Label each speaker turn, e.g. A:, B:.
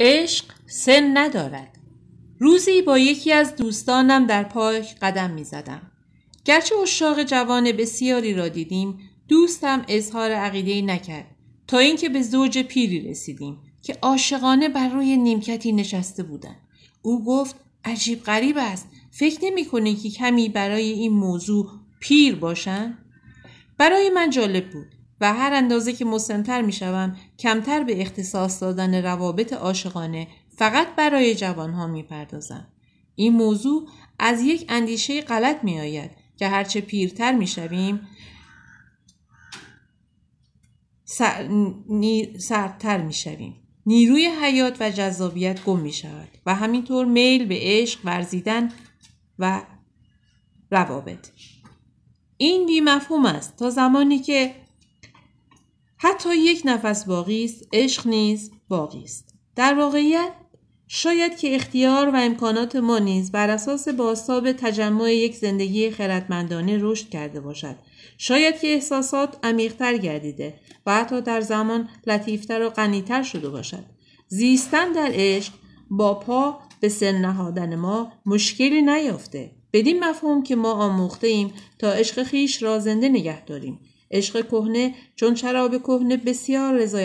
A: عشق سن ندارد روزی با یکی از دوستانم در پارک قدم می زدم. گرچه اشاق جوان بسیاری را دیدیم دوستم اظهار عقیده نکرد تا اینکه به زوج پیری رسیدیم که عاشقانه بر روی نیمکتی نشسته بودند او گفت عجیب غریب است فکر نمی که کمی برای این موضوع پیر باشند برای من جالب بود و هر اندازه که مسنتر می شوم کمتر به اختصاص دادن روابط عاشقانه فقط برای ها می پردازم. این موضوع از یک اندیشه غلط می آید که هرچه پیرتر می شویم سردتر می شویم. نیروی حیات و جذابیت گم می شود و همینطور میل به عشق ورزیدن و روابط. این بیمفهوم است تا زمانی که حتی یک نفس باقی است عشق نیز باقی است در واقعیت شاید که اختیار و امکانات ما نیز بر اساس باستاب تجمع یک زندگی خردمندانه رشد کرده باشد شاید که احساسات عمیقتر گردیده و حتی در زمان لطیفتر و غنیتر شده باشد زیستن در عشق با پا به سن نهادن ما مشکلی نیافته بدین مفهوم که ما آموخته ایم تا عشق خیش را زنده نگه داریم عشق کهنه چون شراب کهنه بسیار رضایت